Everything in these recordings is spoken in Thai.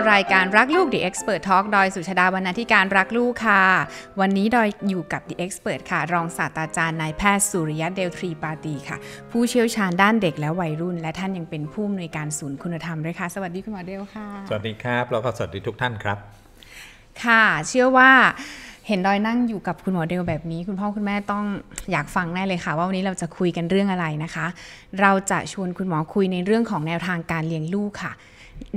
รายการรักลูก The Expert Talk ดอยสุชดาบรรณาธิการรักลูกค่ะ วันนี้ดอยอยู่กับ The Expert ค่ะ รองศาสตราจารย์นายแพทย์สุริยะเดลทรีปาตีค่ะ ผู้เชี่ยวชาญด้านเด็กและวัยรุ่น และท่านยังเป็นผู้อำนวยการศูนย์คุณธรรมด้วยค่ะ สวัสดีคุณหมอเดลค่ะ สวัสดีครับ แล้วก็สวัสดีทุกท่านครับ ค่ะ เชื่อว่าเห็นดอยนั่งอยู่กับคุณหมอเดลแบบนี้ คุณพ่อคุณแม่ต้องอยากฟังแน่เลยค่ะ ว่าวันนี้เราจะคุยกันเรื่องอะไรนะคะ เราจะชวนคุณหมอคุยในเรื่องของแนวทางการเลี้ยงลูกค่ะ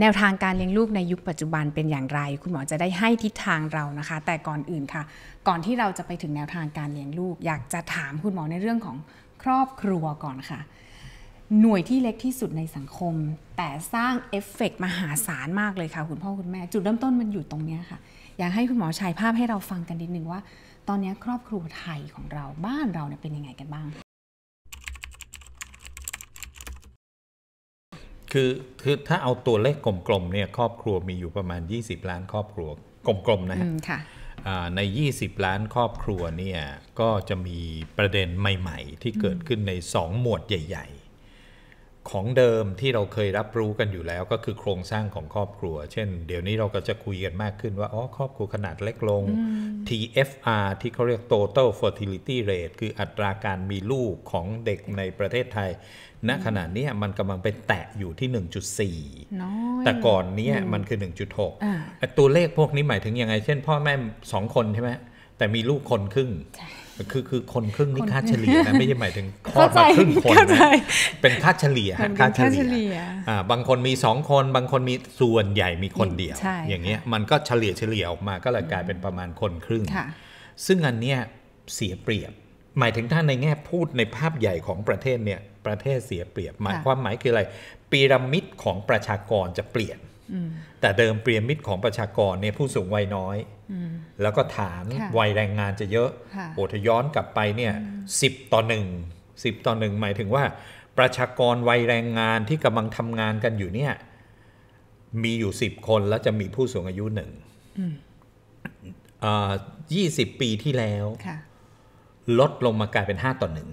แนวทางการเลี้ยงลูกในยุคปัจจุบันเป็นอย่างไร คุณหมอจะได้ให้ทิศทางเรานะคะ แต่ก่อนอื่นค่ะ ก่อนที่เราจะไปถึงแนวทางการเลี้ยงลูก อยากจะถามคุณหมอในเรื่องของครอบครัวก่อนค่ะ หน่วยที่เล็กที่สุดในสังคมแต่สร้างเอฟเฟกมหาศาลมากเลยค่ะ คุณพ่อคุณแม่ จุดเริ่มต้นมันอยู่ตรงนี้ค่ะ อยากให้คุณหมอฉายภาพให้เราฟังกันนิดนึงว่า ตอนนี้ครอบครัวไทยของเรา บ้านเราเนี่ยเป็นยังไงกันบ้างคือคือถ้าเอาตัวเลขกลมๆเนี่ยครอบครัวมีอยู่ประมาณ 20 ล้านครอบครัวกลมๆนะฮะใน 20 ล้านครอบครัวเนี่ยก็จะมีประเด็นใหม่ ๆ ที่เกิดขึ้นใน 2 หมวดใหญ่ ๆของเดิมที่เราเคยรับรู้กันอยู่แล้วก็คือโครงสร้างของครอบครัว เช่นเดี๋ยวนี้เราก็จะคุยกันมากขึ้นว่าอ๋อครอบครัวขนาดเล็กลง TFR ที่เขาเรียก Total Fertility Rate คืออัตราการมีลูกของเด็กในประเทศไทยณขณะนี้มันกำลังไปแตะอยู่ที่ 1.4 แต่ก่อนนี้มันคือ 1.6 ตัวเลขพวกนี้หมายถึงยังไงเช่นพ่อแม่สองคนใช่ไหมแต่มีลูกคนครึ่งคือคือคนครึ่งนี่ค่าเฉลี่ยนะไม่ใช่หมายถึงคลอดมาครึ่งคนนะเป็นค่าเฉลี่ยค่าเฉลี่ยบางคนมีสองคนบางคนมีส่วนใหญ่มีคนเดียวอย่างเงี้ยมันก็เฉลี่ยเฉลี่ยออกมาก็เลยกลายเป็นประมาณคนครึ่ง ซึ่งอันเนี้ยเสียเปรียบ หมายถึงถ้าในแง่พูดในภาพใหญ่ของประเทศเนี่ยประเทศเสียเปรียบ หมายความหมายคืออะไรปีระมิดของประชากรจะเปลี่ยนแต่เดิมเปรียมมิตรของประชากรเนี่ยผู้สูงวัยน้อย แล้วก็ฐานวัยแรงงานจะเยอะ โอทย้อนกลับไปเนี่ยสิบต่อหนึ่งสิบต่อหนึ่งหมายถึงว่า ประชากรวัยแรงงานที่กำลังทำงานกันอยู่เนี่ยมีอยู่สิบคนแล้วจะมีผู้สูงอายุหนึ่งยี่สิบปีที่แล้วลดลงมากลายเป็นห้าต่อหนึ่ง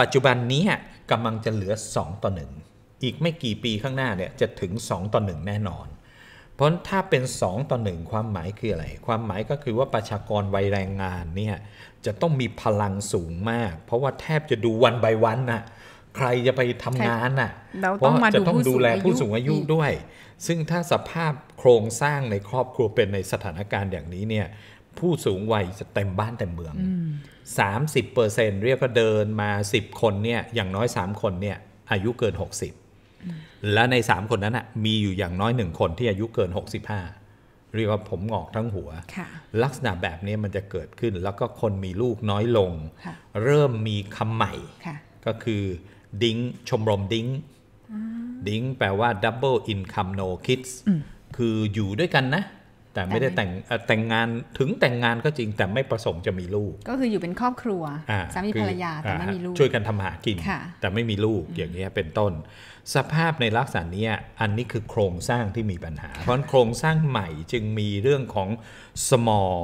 ปัจจุบันนี้กำลังจะเหลือสองต่อหนึ่งอีกไม่กี่ปีข้างหน้าเนี่ยจะถึง 2 ต่อ 1 แน่นอน เพราะถ้าเป็น 2 ต่อ 1 ความหมายคืออะไร ความหมายก็คือว่าประชากรวัยแรงงานเนี่ยจะต้องมีพลังสูงมาก เพราะว่าแทบจะดูวันใบวันน่ะ ใครจะไปทำงานน่ะ เพราะจะต้องดูแลผู้สูงอายุด้วย ซึ่งถ้าสภาพโครงสร้างในครอบครัวเป็นในสถานการณ์อย่างนี้เนี่ย ผู้สูงวัยจะเต็มบ้านเต็มเมือง30%เรียกว่าเดินมา 10 คนเนี่ย อย่างน้อย3คนเนี่ยอายุเกิน60และในสามคนนั้นนะมีอยู่อย่างน้อยหนึ่งคนที่อายุเกิน 65 เรียกว่าผมงอกทั้งหัวลักษณะแบบนี้มันจะเกิดขึ้น แล้วก็คนมีลูกน้อยลง เริ่มมีคำใหม่ ก็คือดิ้งชมรมดิ้งดิ้งแปลว่า double income no kids คืออยู่ด้วยกันนะแต่ไม่ได้แต่งแต่งงานถึงแต่งงานก็จริง แต่ไม่ประสงค์จะมีลูก ก็คืออยู่เป็นครอบครัวสามีภรรยาแต่ไม่มีลูกช่วยกันทำหากิน แต่ไม่มีลูกอย่างนี้เป็นต้น สภาพในลักษณะนี้ อันนี้คือโครงสร้างที่มีปัญหา เพราะโครงสร้างใหม่จึงมีเรื่องของ small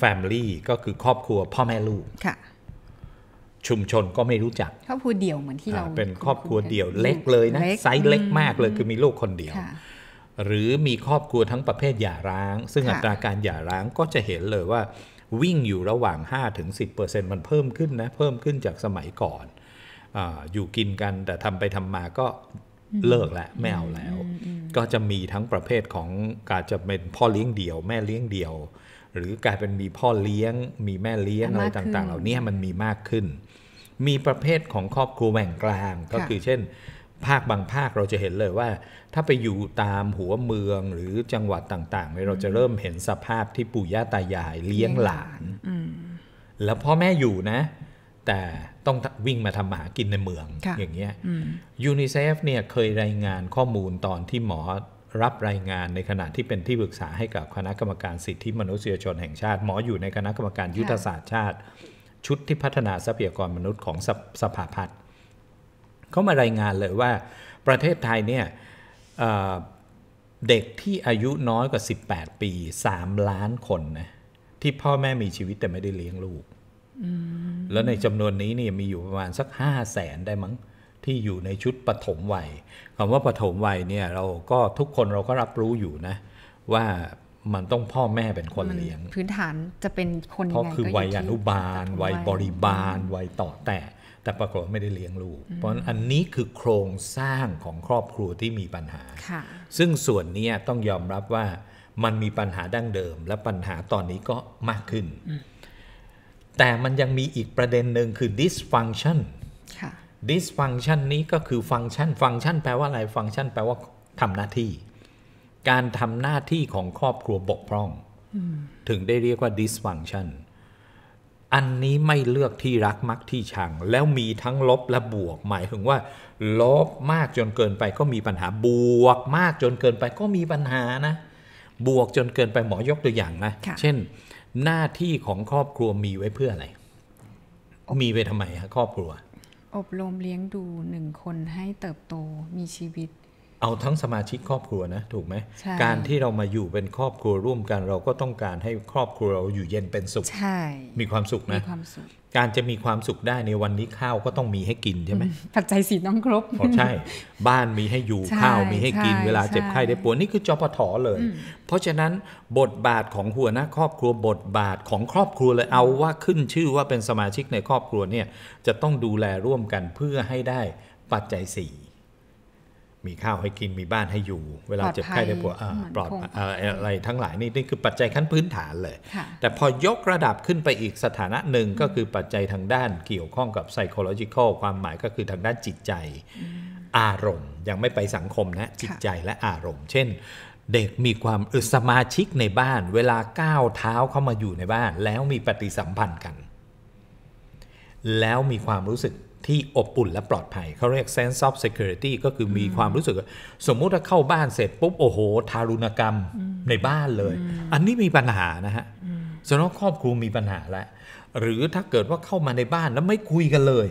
family ก็คือครอบครัวพ่อแม่ลูก ชุมชนก็ไม่รู้จักครอบครัวเดี่ยวเหมือนที่เรา เป็นครอบครัวเดี่ยวเล็กเลยนะไซส์เล็กมากเลยคือมีลูกคนเดียวหรือมีครอบครัวทั้งประเภทหย่าร้าง ซึ่งอัตราการหย่าร้างก็จะเห็นเลยว่าวิ่งอยู่ระหว่าง5-10%มันเพิ่มขึ้นนะเพิ่มขึ้นจากสมัยก่อนออยู่กินกันแต่ทำไปทำมาก็เลิกแล้วไม่เอาแล้ว ก็จะมีทั้งประเภทของการจะเป็นพ่อเลี้ยงเดี่ยวแม่เลี้ยงเดี่ยว หรือกลายเป็นมีพ่อเลี้ยง มีแม่เลี้ยงอะไรต่างๆ เหล่านี้มันมีมากขึ้น มีประเภทของครอบครัวแบ่งกลางก็คือเช่นภาคบางภาคเราจะเห็นเลยว่า ถ้าไปอยู่ตามหัวเมืองหรือจังหวัดต่างๆ เราจะเริ่มเห็นสภาพที่ปู่ย่าตายายเลี้ยงหลานแล้วพ่อแม่อยู่นะ แต่ต้องวิ่งมาทำหากินในเมืองอย่างเงี้ยยูนิเซฟเนี่ยเคยรายงานข้อมูลตอนที่หมอรับรายงานในขณะที่เป็นที่ปรึกษาให้กับคณะกรรมการสิทธิมนุษยชนแห่งชาติ หมออยู่ในคณะกรรมการยุทธศาสตร์ชาติ ชุดที่พัฒนาทรัพยากรมนุษย์ของสสภาพัฒน์เขามารายงานเลยว่าประเทศไทยเนี่ยเด็กที่อายุน้อยกว่า 18 ปี 3 ล้านคนนะที่พ่อแม่มีชีวิตแต่ไม่ได้เลี้ยงลูกแล้วในจำนวนนี้เนี่ยมีอยู่ประมาณสัก5 0 0แสนได้มั้งที่อยู่ในชุดปฐมวัยคำว่าปฐมวัยเนี่ยเราก็ทุกคนเราก็รับรู้อยู่นะว่ามันต้องพ่อแม่เป็นคนเลี้ยงพื้นฐานจะเป็นคนเพราะคือวัยอนุบาลวัยบริบาลวัยต่อแตแต่ปรากฏไม่ได้เลี้ยงลูก เพราะอันนี้คือโครงสร้างของครอบครัวที่มีปัญหา ซึ่งส่วนนี้ต้องยอมรับว่า มันมีปัญหาดั้งเดิม และปัญหาตอนนี้ก็มากขึ้น แต่มันยังมีอีกประเด็นหนึ่งคือ dysfunction dysfunction นี้ก็คือฟังก์ชัน ฟังก์ชัน แปลว่าอะไรฟังก์ชันแปลว่าทำหน้าที่ การทำหน้าที่ของครอบครัวบกพร่องถึงได้เรียกว่า dysfunction อันนี้ไม่เลือกที่รักมักที่ชัง แล้วมีทั้งลบและบวก หมายถึงว่าลบมากจนเกินไป ก็มีปัญหาบวก มากจนเกินไปก็มีปัญหานะ บวกจนเกินไปหมอยกตัวอย่างนะะเช่น หน้าที่ของครอบครัวมีไว้เพื่ออะไรมีไปททำไมฮะครอบครัว อบรมเลี้ยงดูหนึ่งคนให้เติบโตมีชีวิตเอาทั้งสมาชิกครอบครัวนะ ถูกไหมการที่เรามาอยู่เป็นครอบครัวร่วมกัน เราก็ต้องการให้ครอบครัวเราอยู่เย็นเป็นสุขมีความสุขนะมีความสุขการจะมีความสุขได้ในวันนี้ข้าวก็ต้องมีให้กินใช่ไหม ปัจจัยสีต้องครบใช่ บ้านมีให้อยู่ข้าวมีให้กินเวลาเจ็บไข้ได้ป่วยนี่คือจปทเลย เพราะฉะนั้นบทบาทของหัวหน้าครอบครัว บทบาทของครอบครัวเลยเอาว่าขึ้นชื่อว่าเป็นสมาชิกในครอบครัวเนี่ยจะต้องดูแลร่วมกันเพื่อให้ได้ปัจจัยสี่มีข้าวให้กินมีบ้านให้อยู่ เวลาเจ็บไข้ได้ป่วยปลอดอะไรทั้งหลายนี่ นี่คือปัจจัยขั้นพื้นฐานเลย แต่พอยกระดับขึ้นไปอีกสถานะหนึ่งก็คือปัจจัยทางด้าน เกี่ยวข้องกับ psychological ความหมายก็คือทางด้านจิตใจอารมณ์ ยังไม่ไปสังคมนะจิตใจและอารมณ์ เช่นเด็กมีความสมาชิกในบ้าน เวลาก้าวเท้าเข้ามาอยู่ในบ้านแล้วมีปฏิสัมพันธ์กัน แล้วมีความรู้สึกที่อบอุ่นและปลอดภัย เขาเรียก sense of security ก็คือมีความรู้สึก สมมุติถ้าเข้าบ้านเสร็จปุ๊บ โอ้โห ทารุณกรรมในบ้านเลย อันนี้มีปัญหานะฮะสำหรับครอบครัวมีปัญหาแล้ว หรือถ้าเกิดว่าเข้ามาในบ้านแล้วไม่คุยกันเลย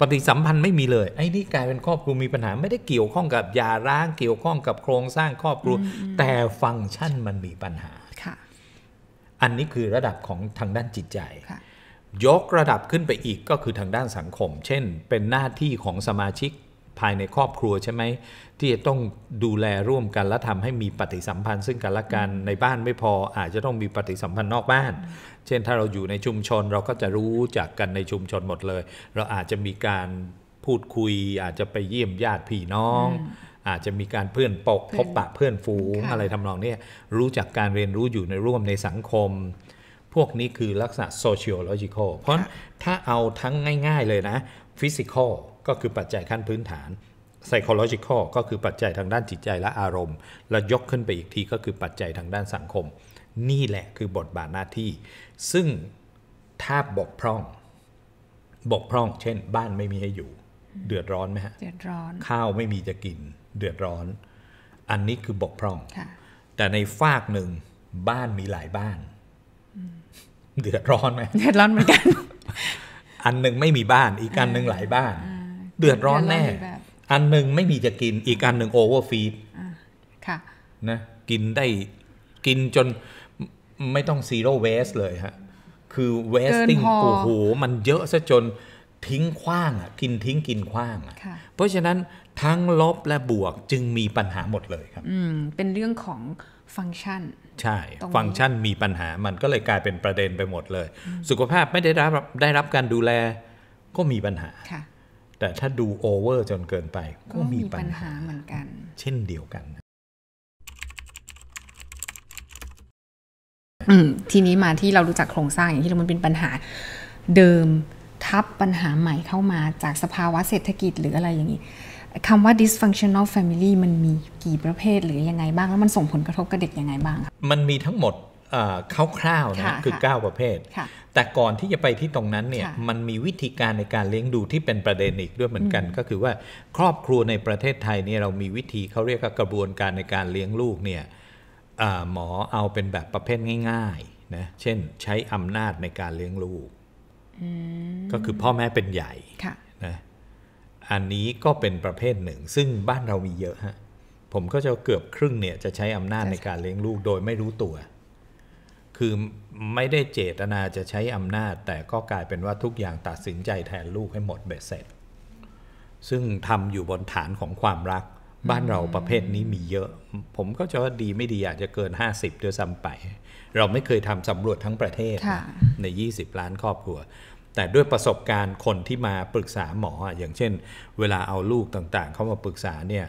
ปฏิสัมพันธ์ไม่มีเลย ไอ้นี่กลายเป็นครอบครัวมีปัญหา ไม่ได้เกี่ยวข้องกับยาร้างเกี่ยวข้องกับโครงสร้างครอบครัวแต่ฟังก์ชันมันมีปัญหาอันนี้คือระดับของทางด้านจิตใจยกระดับขึ้นไปอีกก็คือทางด้านสังคม เช่น เป็นหน้าที่ของสมาชิกภายในครอบครัวใช่ไหมที่จะต้องดูแลร่วมกันและทำให้มีปฏิสัมพันธ์ซึ่งกันและกันในบ้านไม่พออาจจะต้องมีปฏิสัมพันธ์นอกบ้าน เช่น ถ้าเราอยู่ในชุมชนเราก็จะรู้จักกันในชุมชนหมดเลย เราอาจจะมีการพูดคุย อาจจะไปเยี่ยมญาติพี่น้อง อาจจะมีการเพื่อนปก พบปะเพื่อนฟูงอะไรทำนองนี้รู้จักการเรียนรู้อยู่ในร่วมในสังคมพวกนี้คือลักษณะ sociological เพราะถ้าเอาทั้งง่าย ๆเลยนะ physical ก็คือปัจจัยขั้นพื้นฐาน psychological ก็คือปัจจัยทางด้านจิตใจและอารมณ์ แล้วยกขึ้นไปอีกทีก็คือปัจจัยทางด้านสังคม นี่แหละคือบทบาทหน้าที่ ซึ่งถ้าบกพร่องบกพร่อง เช่นบ้านไม่มีให้อยู่ เดือดร้อนไหมฮะเดือดร้อนข้าวไม่มีจะกิน เดือดร้อน อันนี้คือบกพร่องแต่ในฝากหนึ่งบ้านมีหลายบ้านเดือดร้อนไหมเดือดร้อนเหมือนกันอันหนึ่งไม่มีบ้านอีกอันหนึ่งหลายบ้าน เดือดร้อนแน่ อันหนึ่งไม่มีจะกินอีกอันหนึ่งโอเวอร์ฟีดค่ะนะกินได้กินจนไม่ต้องซีโร่เวสเลยฮะคือเวสติ้งโอ้โหมันเยอะซะจนทิ้งขว้างอ่ะกินทิ้งกินขว้างอ่ะเพราะฉะนั้นทั้งลบและบวกจึงมีปัญหาหมดเลยครับ อืมเป็นเรื่องของฟังก์ชันใช่ฟังก์ชันมีปัญหา มันก็เลยกลายเป็นประเด็นไปหมดเลย สุขภาพไม่ได้รับได้รับการดูแลก็มีปัญหา แต่ถ้าดูโอเวอร์จนเกินไปก็มีปัญหาเหมือนกัน เช่นเดียวกัน ทีนี้มาที่เรารู้จักโครงสร้างอย่างที่มันเป็นปัญหา เดิมทับปัญหาใหม่เข้ามาจากสภาวะเศรษฐกิจหรืออะไรอย่างนี้คำว่า dysfunctional family มันมีกี่ประเภทหรือยังไงบ้างแล้ว มันส่งผลกระทบกับเด็กยังไงบ้าง มันมีทั้งหมดคร่าวๆนะคือ 9 ประเภท แต่ก่อนที่จะไปที่ตรงนั้นเนี่ยมันมีวิธีการในการเลี้ยงดูที่เป็นประเด็นอีกด้วยเหมือนกัน ก็คือว่าครอบครัวในประเทศไทยเนี่ยเรามีวิธีเขาเรียกกระบวนการในการเลี้ยงลูกเนี่ยหมอเอาเป็นแบบประเภทง่ายๆนะเช่นใช้อำนาจในการเลี้ยงลูกก็คือพ่อแม่เป็นใหญ่นะอันนี้ก็เป็นประเภทหนึ่ง ซึ่งบ้านเรามีเยอะฮะผมก็จะเกือบครึ่งเนี่ยจะใช้อำนาจในการเลี้ยงลูกโดยไม่รู้ตัว คือไม่ได้เจตนาจะใช้อำนาจ แต่ก็กลายเป็นว่าทุกอย่างตัดสินใจแทนลูกให้หมดเบ็ดเสร็จ ซึ่งทำอยู่บนฐานของความรัก บ้านเราประเภทนี้มีเยอะ ผมก็จะว่าดีไม่ดีอาจจะเกิน 50ด้วยซ้ำไป เราไม่เคยทำสำรวจทั้งประเทศ ใน 20 ล้านครอบครัวแต่ด้วยประสบการณ์คนที่มาปรึกษาหมออย่างเช่น เวลาเอาลูกต่างๆเข้ามาปรึกษาเนี่ย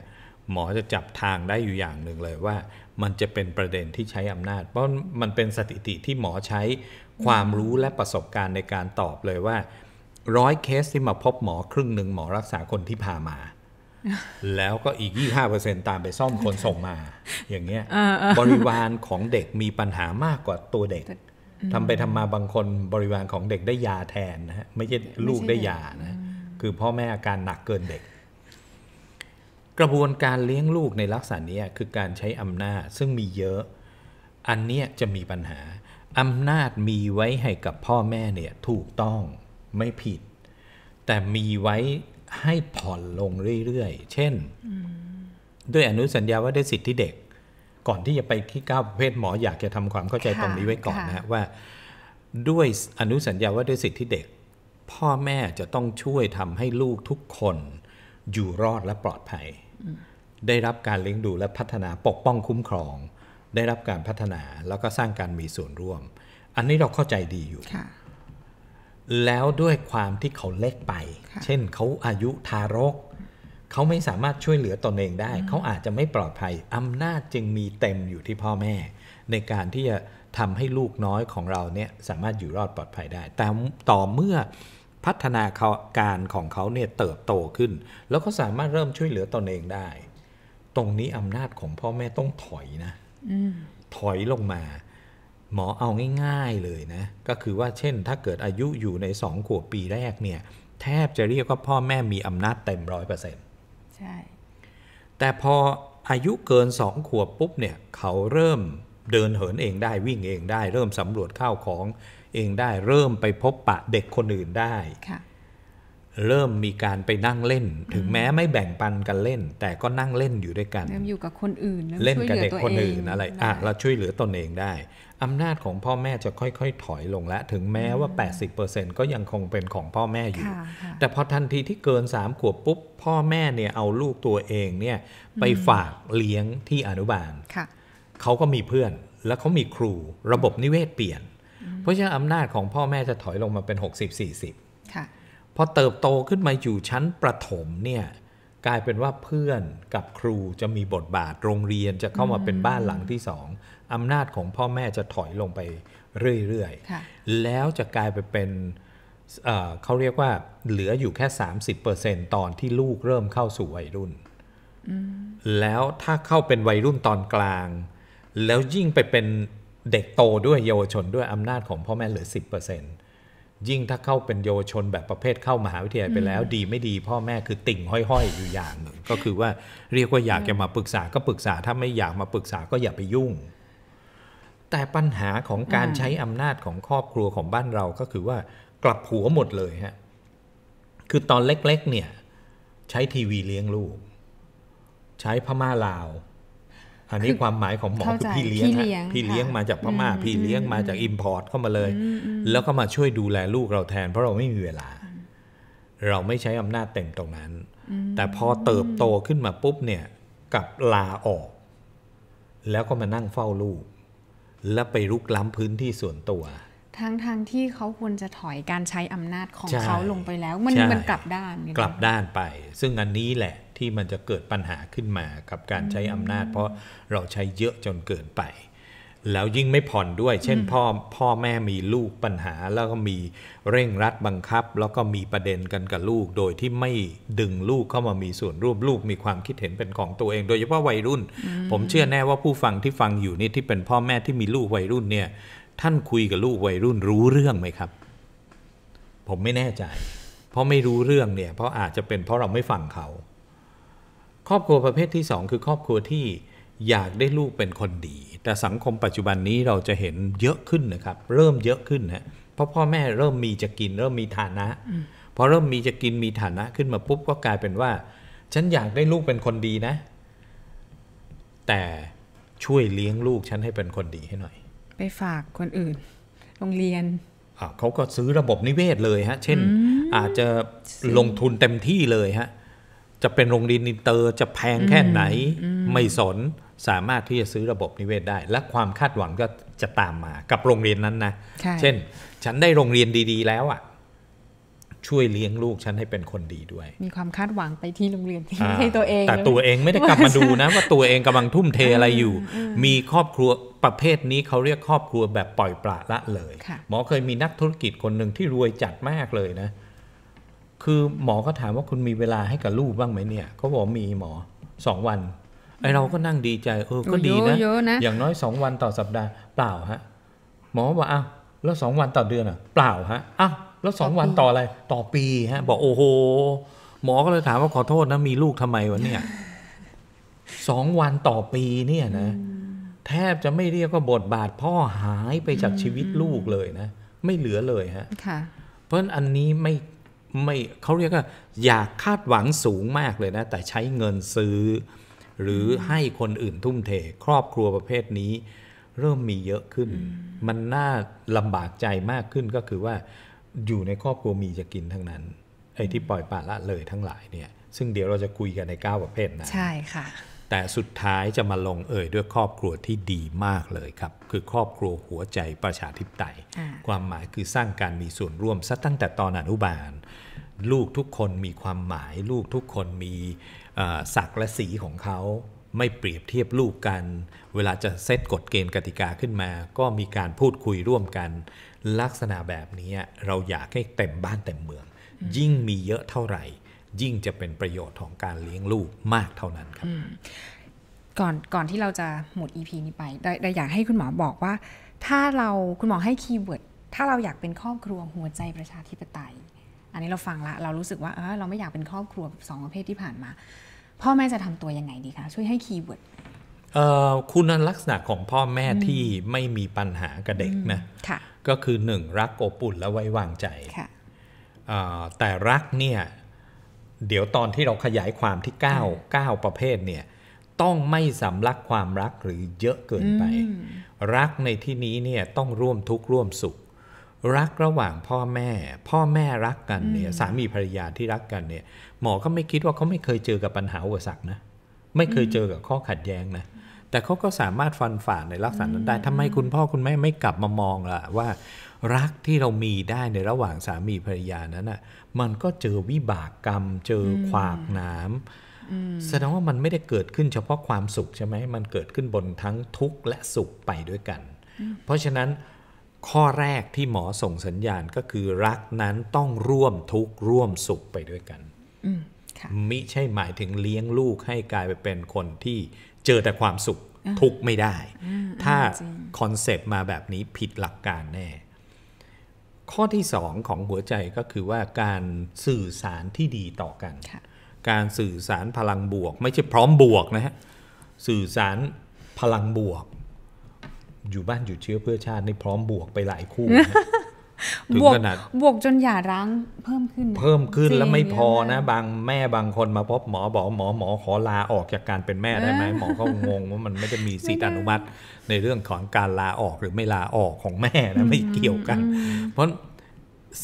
หมอจะจับทางได้อยู่อย่างหนึ่งเลยว่า มันจะเป็นประเด็นที่ใช้อำนาจ เพราะมันเป็นสถิติที่หมอใช้ความรู้และประสบการณ์ในการตอบเลยว่าร้อยเคสที่มาพบหมอครึ่งหนึ่งหมอรักษาคนที่พามา แล้วก็อีก 25%ตามไปซ่อมคนส่งมาอย่างเงี้ยบริวารของเด็กมีปัญหามากกว่าตัวเด็กทำไปทำมาบางคนบริวารของเด็กได้ยาแทนนะฮะไม่ใช่ลูกได้ยานะ คือพ่อแม่อาการหนักเกินเด็ก กระบวนการเลี้ยงลูกในลักษณะนี้คือการใช้อำนาจซึ่งมีเยอะ อันเนี้ยจะมีปัญหา อำนาจมีไว้ให้กับพ่อแม่เนี่ยถูกต้องไม่ผิด แต่มีไว้ให้ผ่อนลงเรื่อยๆ เช่น ด้วยอนุสัญญาว่าด้วยสิทธิเด็กก่อนที่จะไปที่ก้าวประเภทหมออยากจะทำความเข้าใจตรงนี้ไว้ก่อนนะว่า ด้วยอนุสัญญาว่าด้วยสิทธิเด็ก พ่อแม่จะต้องช่วยทำให้ลูกทุกคน อยู่รอดและปลอดภัยได้รับการเลี้ยงดูและพัฒนาปกป้องคุ้มครอง ได้รับการพัฒนาแล้วก็สร้างการมีส่วนร่วม อันนี้เราเข้าใจดีอยู่แล้วด้วยความที่เขาเล็กไป เช่นเขาอายุทารกเขาไม่สามารถช่วยเหลือตนเองได้ เขาอาจจะไม่ปลอดภัย อำนาจจึงมีเต็มอยู่ที่พ่อแม่ ในการที่จะทำให้ลูกน้อยของเราเนี่ยสามารถอยู่รอดปลอดภัยได้ แต่ต่อเมื่อพัฒนาการของเขาเนี่ยเติบโตขึ้น แล้วก็สามารถเริ่มช่วยเหลือตนเองได้ ตรงนี้อำนาจของพ่อแม่ต้องถอยนะถอยลงมา หมอเอาง่าย ๆเลยนะ ก็คือว่าเช่น ถ้าเกิดอายุอยู่ในสองขวบปีแรกเนี่ย แทบจะเรียกว่าพ่อแม่มีอำนาจเต็มร้อยเปอร์เซ็นตใช่ แต่พออายุเกินสองขวบปุ๊บเนี่ยเขาเริ่มเดินเหินเองได้วิ่งเองได้ เริ่มสำรวจข้าวของเองได้ เริ่มไปพบปะเด็กคนอื่นได้ เริ่มมีการไปนั่งเล่น ถึงแม้ไม่แบ่งปันกันเล่น แต่ก็นั่งเล่นอยู่ด้วยกันเริ่มอยู่กับคนอื่น เล่นกับเด็กคนอื่นอะไรอ่ะเราช่วยเหลือตนเองได้อำนาจของพ่อแม่จะค่อย ๆ ถอยลงและถึงแม้ว่า 80%ก็ยังคงเป็นของพ่อแม่อยู่ แต่พอทันทีที่เกิน3ขวบปุ๊บพ่อแม่เนี่ยเอาลูกตัวเองเนี่ยไปฝากเลี้ยงที่อนุบาลเขาก็มีเพื่อนแล้วเขามีครูระบบนิเวศเปลี่ยน เพราะฉะนั้นอำนาจของพ่อแม่จะถอยลงมาเป็น 60-40พอเติบโตขึ้นมาอยู่ชั้นประถมเนี่ยกลายเป็นว่าเพื่อนกับครูจะมีบทบาท โรงเรียนจะเข้ามาเป็นบ้านหลังที่สอง อำนาจของพ่อแม่จะถอยลงไปเรื่อยๆแล้วจะกลายไปเป็น เขาเรียกว่าเหลืออยู่แค่ 30%ตอนที่ลูกเริ่มเข้าสู่วัยรุ่น แล้วถ้าเข้าเป็นวัยรุ่นตอนกลาง แล้วยิ่งไปเป็นเด็กโตด้วยเยาวชนด้วยอำนาจของพ่อแม่เหลือ 10%เยิ่งถ้าเข้าเป็นโยชนแบบประเภทเข้ามหาวิทยาลัยไปแล้วดีไม่ดีพ่อแม่คือติ่งห้อยๆ อยู่อย่างหนึ่งก็คือว่าเรียกว่าอยากจะมาปรึกษาก็ปรึกษาถ้าไม่อยากมาปรึกษาก็อย่าไปยุ่ง แต่ปัญหาของการใช้อำนาจของครอบครัวของบ้านเราก็คือว่ากลับหัวหมดเลยฮะคือตอนเล็กๆเนี่ยใช้ทีวีเลี้ยงลูกใช้พม่าลาวอันนี้ความหมายของหมอคือพี่เลี้ยงพี่เลี้ยงมาจากพม่าพี่เลี้ยงมาจากอิมพอร์ตเข้ามาเลย แล้วก็มาช่วยดูแลลูกเราแทน เพราะเราไม่มีเวลา เราไม่ใช้อำนาจเต็มตรงนั้นแต่พอเติบโตขึ้นมาปุ๊บเนี่ยกับลาออก แล้วก็มานั่งเฝ้าลูก และไปรุกล้ำพื้นที่ส่วนตัว ทั้งทางที่เขาควรจะถอยการใช้อำนาจของเขาลงไปแล้ว มันมันกลับด้านกลับด้านไป ซึ่งอันนี้แหละที่มันจะเกิดปัญหาขึ้นมากับการใช้อำนาจ เพราะเราใช้เยอะจนเกินไป แล้วยิ่งไม่ผ่อนด้วย เช่นพ่อ พ่อแม่มีลูกปัญหาแล้วก็มีเร่งรัดบังคับ แล้วก็มีประเด็นกันกับลูก โดยที่ไม่ดึงลูกเข้ามามีส่วนร่วมลูกมีความคิดเห็นเป็นของตัวเอง โดยเฉพาะวัยรุ่น ผมเชื่อแน่ว่าผู้ฟังที่ฟังอยู่นี่ที่เป็นพ่อแม่ที่มีลูกวัยรุ่นเนี่ยท่านคุยกับลูกวัยรุ่นรู้เรื่องไหมครับ ผมไม่แน่ใจเพราะไม่รู้เรื่องเนี่ยเพราะอาจจะเป็นเพราะเราไม่ฟังเขาครอบครัวประเภทที่ 2 คือ ครอบครัวที่อยากได้ลูกเป็นคนดี แต่สังคมปัจจุบันนี้เราจะเห็นเยอะขึ้นนะครับ เริ่มเยอะขึ้นนะเพราะพ่อแม่เริ่มมีจะกิน เริ่มมีฐานะพอเริ่มมีจะกินมีฐานะขึ้นมาปุ๊บก็กลายเป็นว่า ฉันอยากได้ลูกเป็นคนดีนะ แต่ช่วยเลี้ยงลูกฉันให้เป็นคนดีให้หน่อย ไปฝากคนอื่น โรงเรียนเขาก็ซื้อระบบนิเวศเลยฮะเช่นอาจจะลงทุนเต็มที่เลยฮะจะเป็นโรงเรียนอินเตอร์จะแพงแค่ไหน ไม่สนสามารถที่จะซื้อระบบนิเวศได้ และความคาดหวังก็จะตามมากับโรงเรียนนั้นนะ เช่น ฉันได้โรงเรียนดีๆแล้วอะ่ะ ช่วยเลี้ยงลูกฉันให้เป็นคนดีด้วย มีความคาดหวังไปที่โรงเรียนที่ให้ตัวเอง แต่ตัวเองไม่ได้กลับมาดูนะ ว่าตัวเองกำลังทุ่มเทอะไรอยู่ มีครอบครัวประเภทนี้เขาเรียกครอบครัวแบบปล่อยปละละเลยหมอเคยมีนักธุรกิจคนหนึ่งที่รวยจัดมากเลยนะเคือหมอก็ถามว่าคุณมีเวลาให้กับลูกบ้างไหมเนี่ยเขาบอกมีหมอสองวันไอเราก็นั่งดีใจ เออก็ดีนะอย่างน้อยสองวันต่อสัปดาห์ เปล่าฮะหมอว่าอ้าวแล้วสองวันต่อเดือนอ่ะเปล่าฮะอ้าวแล้วสองวันต่ออะไร ต่อปีฮะบอกโอ้โห หมอก็เลยถามว่าขอโทษนะ มีลูกทำไมวะเนี่ยสองวันต่อปีเนี่ยนะ แทบจะไม่เรียกว่าบทบาทพ่อหายไปจากชีวิตลูกเลยนะ ไม่เหลือเลยฮะเพราะอันนี้ไม่ไม่เขาเรียกว่าอยากคาดหวังสูงมากเลยนะ แต่ใช้เงินซื้อ หรือให้คนอื่นทุ่มเทครอบครัวประเภทนี้ เริ่มมีเยอะขึ้น มันน่าลำบากใจมากขึ้นก็คือว่าอยู่ในครอบครัวมีจะกินทั้งนั้น ไอ้ที่ปล่อยปละละเลยทั้งหลายเนี่ยซึ่งเดี๋ยวเราจะคุยกันใน9ประเภทนะใช่ค่ะแต่สุดท้ายจะมาลงเอ่ยด้วยครอบครัวที่ดีมากเลยครับ คือครอบครัวหัวใจประชาธิปไตยความหมายคือสร้างการมีส่วนร่วมซะตั้งแต่ตอนอนุบาล ลูกทุกคนมีความหมายลูกทุกคนมีศักและสีของเขา ไม่เปรียบเทียบลูกกัน เวลาจะเซตกฎเกณฑ์กติกาขึ้นมา ก็มีการพูดคุยร่วมกัน ลักษณะแบบนี้ เราอยากให้เต็มบ้านเต็มเมือง ยิ่งมีเยอะเท่าไหร่ ยิ่งจะเป็นประโยชน์ของการเลี้ยงลูกมากเท่านั้นครับก่อนก่อนที่เราจะหมด EP นี้ไปได้อยากให้คุณหมอบอกว่าถ้าเราคุณหมอให้คีย์เวิร์ดถ้าเราอยากเป็นครอบครัวหัวใจประชาธิปไตย อันนี้เราฟังละเรารู้สึกว่าเออเราไม่อยากเป็นครอบครัวสองประเภทที่ผ่านมา พ่อแม่จะทำตัวยังไงดีคะช่วยให้คีย์เวิร์ดคุณลักษณะของพ่อแม่ที่ไม่มีปัญหากับเด็กนะก็คือหนึ่งรักโอบุ่นและไว้วางใจ แต่รักเนี่ย เดี๋ยวตอนที่เราขยายความที่ 9 9 ประเภทเนี่ยต้องไม่สำลักความรักหรือเยอะเกินไป รักในที่นี้เนี่ยต้องร่วมทุกข์ร่วมสุขรักระหว่างพ่อแม่ พ่อแม่รักกันเนี่ยสามีภรรยาที่รักกันเนี่ยหมอก็ไม่คิดว่าเขาไม่เคยเจอกับปัญหาอุปสรรคนะไม่เคยเจอกับข้อขัดแย้งนะแต่เขาก็สามารถฟันฝ่าในลักษณะนั้นได้ทำไมคุณพ่อคุณแม่ไม่กลับมามองล่ะ ว่ารักที่เรามีได้ในระหว่างสามีภรรยานั้นน่ะมันก็เจอวิบากกรรมเจอขวากน้ำแสดงว่ามันไม่ได้เกิดขึ้นเฉพาะความสุขใช่ไหมมันเกิดขึ้นบนทั้งทุกข์และสุขไปด้วยกัน เพราะฉะนั้นข้อแรกที่หมอส่งสัญญาณก็คือรักนั้นต้องร่วมทุกข์ร่วมสุขไปด้วยกันมิใช่หมายถึงเลี้ยงลูกให้กลายไปเป็นคนที่เจอแต่ความสุขทุกข์ไม่ได้ ถ้าคอนเซปต์มาแบบนี้ผิดหลักการแน่ ข้อที่สองของหัวใจก็คือว่าการสื่อสารที่ดีต่อกันการสื่อสารพลังบวก ไม่ใช่พร้อมบวกนะฮะสื่อสารพลังบวกอยู่บ้านหยุดเชื้อเพื่อชาตินี่พร้อมบวกไปหลายคู่ถึงขนาดบวกจนหย่าร้างเพิ่มขึ้น เพิ่มขึ้นแล้วไม่พอนะ บางแม่บางคนมาพบหมอบอกหมอหมอขอลาออกจากการเป็นแม่ได้ไหมหมอก็งงว่ามันไม่ได้มีสิทธิอนุมัติในเรื่องของการลาออกหรือไม่ลาออกของแม่นะไม่เกี่ยวกัน เพราะ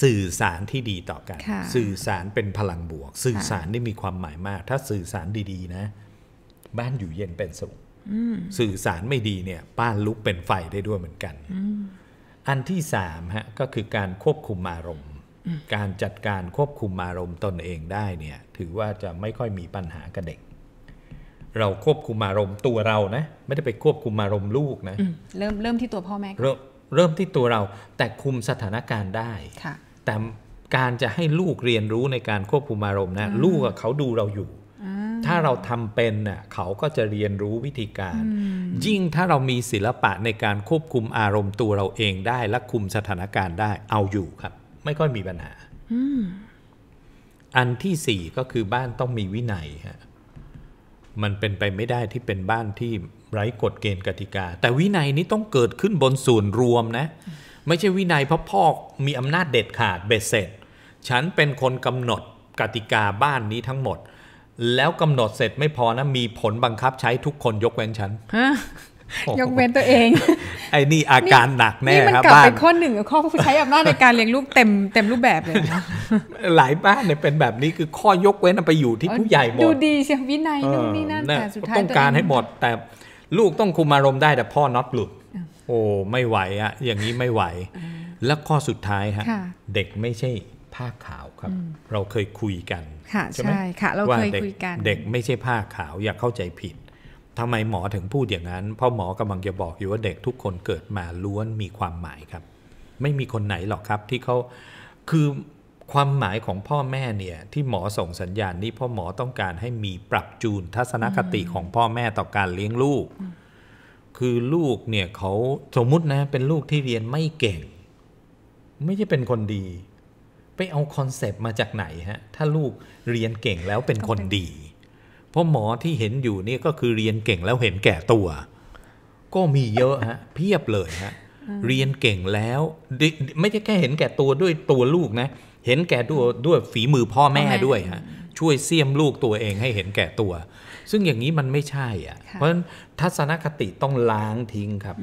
สื่อสารที่ดีต่อกัน สื่อสารเป็นพลังบวก สื่อสารได้มีความหมายมาก ถ้าสื่อสารดี ๆ นะ บ้านอยู่เย็นเป็นสุขสื่อสารไม่ดีเนี่ยป้านลุกเป็นไฟได้ด้วยเหมือนกัน อันที่สามฮะก็คือการควบคุมอารมณ์ การจัดการควบคุมอารมณ์ตนเองได้เนี่ยถือว่าจะไม่ค่อยมีปัญหากับเด็ก เราควบคุมอารมณ์ตัวเรานะไม่ได้ไปควบคุมอารมณ์ลูกนะเริ่มเริ่มที่ตัวพ่อแม่เริ่มเริ่มที่ตัวเราแต่คุมสถานการณ์ได้แต่การจะให้ลูกเรียนรู้ในการควบคุมอารมณ์นะลูกเขาดูเราอยู่ถ้าเราทำเป็นน่ะเขาก็จะเรียนรู้วิธีการ ยิ่งถ้าเรามีศิลปะในการควบคุมอารมณ์ตัวเราเองได้ และคุมสถานการณ์ได้เอาอยู่ครับ ไม่ค่อยมีปัญหา อันที่สี่ก็คือบ้านต้องมีวินัยฮะมันเป็นไปไม่ได้ที่เป็นบ้านที่ไร้กฎเกณฑ์กติกา แต่วินัยนี้ต้องเกิดขึ้นบนส่วนรวมนะ ไม่ใช่วินัยเพราะพ่อมีอำนาจเด็ดขาดเบ็ดเสร็จ ฉันเป็นคนกำหนดกติกาบ้านนี้ทั้งหมดแล้วกำหนดเสร็จไม่พอนะมีผลบังคับใช้ทุกคนยกเว้นฉันยกเว้นตัวเอง ไอ้นี่อาการหนักแน่ครับบ้านข้อหนึ่งข้อผู้ใช้อำนาจในการเลี้ยงลูกเต็มเต็มรูปแบบเลยหลายบ้านเนี่ยเป็นแบบนี้คือข้อยกเว้นไปอยู่ที่ผู้ใหญ่หมดดูดีเชียงวินัยนู่นนี่นั่นแต่สุดท้ายต้องการให้หมดแต่ลูกต้องคุมอารมณ์ได้แต่พ่อน็อตหลุดโอ้ไม่ไหวอะอย่างนี้ไม่ไหวแล้วข้อสุดท้ายฮะเด็กไม่ใช่ผ้าขาวครับ เราเคยคุยกันใช่ไหมค่ะเราเคยคุยกันเด็กไม่ใช่ผ้าขาวอย่าเข้าใจผิดทำไมหมอถึงพูดอย่างนั้นเพราะหมอกำลังจะบอกอยู่ว่าเด็กทุกคนเกิดมาล้วนมีความหมายครับ ไม่มีคนไหนหรอกครับ ที่เขาคือความหมายของพ่อแม่เนี่ย ที่หมอส่งสัญญาณนี้พ่อหมอต้องการให้มีปรับจูนทัศนคติของพ่อแม่ต่อการเลี้ยงลูก คือลูกเนี่ยเขาสมมุตินะเป็นลูกที่เรียนไม่เก่ง ไม่ใช่เป็นคนดีไปเอาคอนเซปต์มาจากไหนฮะถ้าลูกเรียนเก่งแล้วเป็นคนดี เพราะหมอที่เห็นอยู่นี่ก็คือเรียนเก่งแล้วเห็นแก่ตัวก็มีเยอะฮะเพียบเลยฮะ เรียนเก่งแล้ว ไม่ใช่แค่เห็นแก่ตัวด้วยตัวลูกนะเห็นแก่ตัวด้วยฝีมือพ่อแม่ด้วยฮะช่วยเสียมลูกตัวเองให้เห็นแก่ตัว ซึ่งอย่างนี้มันไม่ใช่อ่ะ เพราะฉะนั้นทัศนคติต้องล้างทิ้งครับ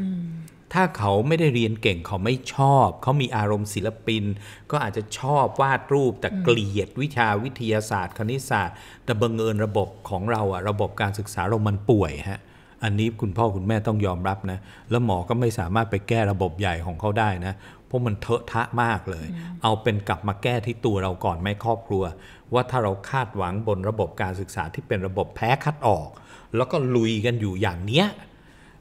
ถ้าเขาไม่ได้เรียนเก่งเขาไม่ชอบ เขามีอารมณ์ศิลปิน ก็อาจจะชอบวาดรูป แต่เกลียดวิชาวิทยาศาสตร์ คณิตศาสตร์ แต่บังเอิญระบบของเราอะระบบการศึกษาเรามันป่วยฮะ อันนี้คุณพ่อคุณแม่ต้องยอมรับนะ แล้วหมอก็ไม่สามารถไปแก้ระบบใหญ่ของเขาได้นะเพราะมันเถอะทะมากเลย เอาเป็นกลับมาแก้ที่ตัวเราก่อนไม่ครอบครัว ว่าถ้าเราคาดหวังบนระบบการศึกษาที่เป็นระบบแพ้คัดออก แล้วก็ลุยกันอยู่อย่างเนี้ย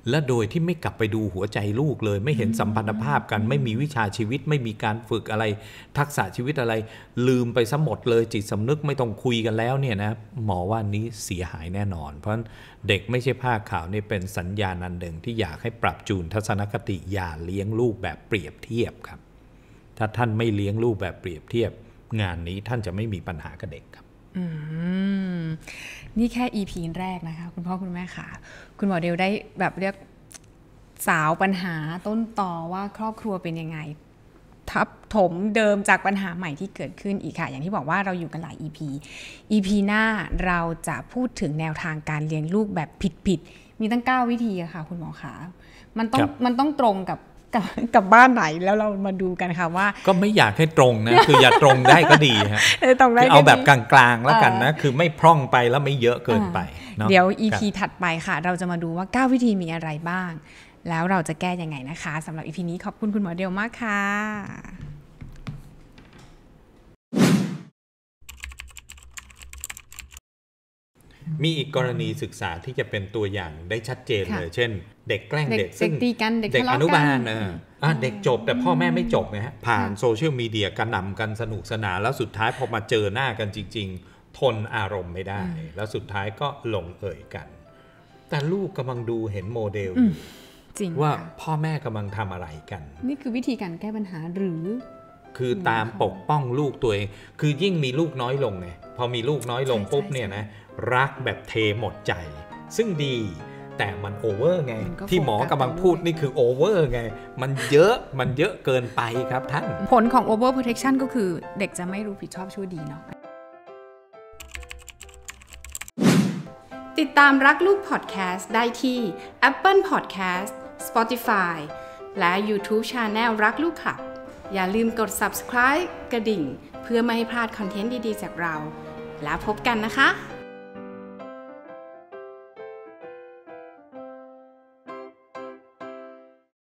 และโดยที่ไม่กลับไปดูหัวใจลูกเลยไม่เห็นสัมพันธภาพกัน ไม่มีวิชาชีวิตไม่มีการฝึกอะไรทักษะชีวิตอะไรลืมไปซะหมดเลยจิตสำนึกไม่ต้องคุยกันแล้วเนี่ยนะหมอว่านี้เสียหายแน่นอน เพราะเด็กไม่ใช่ผ้าขาวนี่เป็นสัญญาณอันหนึ่ง ที่อยากให้ปรับจูนทัศนคติอย่าเลี้ยงลูกแบบเปรียบเทียบครับถ้าท่านไม่เลี้ยงลูกแบบเปรียบเทียบงานนี้ท่านจะไม่มีปัญหากับเด็กครับนี่แค่ EP แรกนะคะคุณพ่อคุณแม่ค่ะ คุณหมอเดลได้แบบเรียกสาวปัญหาต้นต่อว่าครอบครัวเป็นยังไง ทับถมเดิมจากปัญหาใหม่ที่เกิดขึ้นอีกค่ะ อย่างที่บอกว่าเราอยู่กันหลาย EP EP หน้าเราจะพูดถึงแนวทางการเลี้ยงลูกแบบผิดๆ มีตั้ง 9 วิธีค่ะคุณหมอขามันต้องมันต้องตรงกับกับกับบ้านไหนแล้วเรามาดูกันค่ะว่า ก็ไม่อยากให้ตรงนะ คืออย่าตรงได้ก็ดีฮะตรงได้เอาแบบกลางๆแล้วกันนะคือไม่พร่องไปแล้วไม่เยอะเกินไป เดี๋ยว EP ถัดไปค่ะ เราจะมาดูว่า 9 วิธีมีอะไรบ้าง แล้วเราจะแก้ยังไงนะคะสำหรับ EP นี้ขอบคุณคุณหมอเดียวมากค่ะมีอีกกรณีศึกษาที่จะเป็นตัวอย่างได้ชัดเจนเลย เช่นเด็กแกล้งเด็กซึ่งกเด็กอนุบาลเอเด็กจบแต่พ่อแม่ไม่จบนะฮะ ผ่านโซเชียลมีเดียกระหน่ำกันสนุกสนานแล้วสุดท้ายพอมาเจอหน้ากันจริงๆ ทนอารมณ์ไม่ได้ แล้วสุดท้ายก็หลงเอ่ยกัน แต่ลูกกำลังดูเห็นโมเดลว่าพ่อแม่กำลังทำอะไรกัน นี่คือวิธีการแก้ปัญหาหรือคือตามปกป้องลูกตัวเอง คือยิ่งมีลูกน้อยลงไงพอมีลูกน้อยลงปุ๊บเนี่ยนะ รักแบบเทหมดใจ ซึ่งดีแต่มันโอเวอร์ ไง ที่หมอกำลังพูดนี่คือโอเวอร์ไง มันเยอะมันเยอะเกินไปครับท่าน ผลของโ over p r o t e c t ชันก็คือเด็กจะไม่รู้ผิดชอบชั่วดีเนาะติดตามรักลูกพอดแคสต์ได้ที่ Apple Podcast Spotify และ YouTube Channel รักลูกค่ะอย่าลืมกด subscribe กระดิ่ง เพื่อไม่ให้พลาดคอนเทนต์ดี ๆ จากเรา แล้วพบกันนะคะ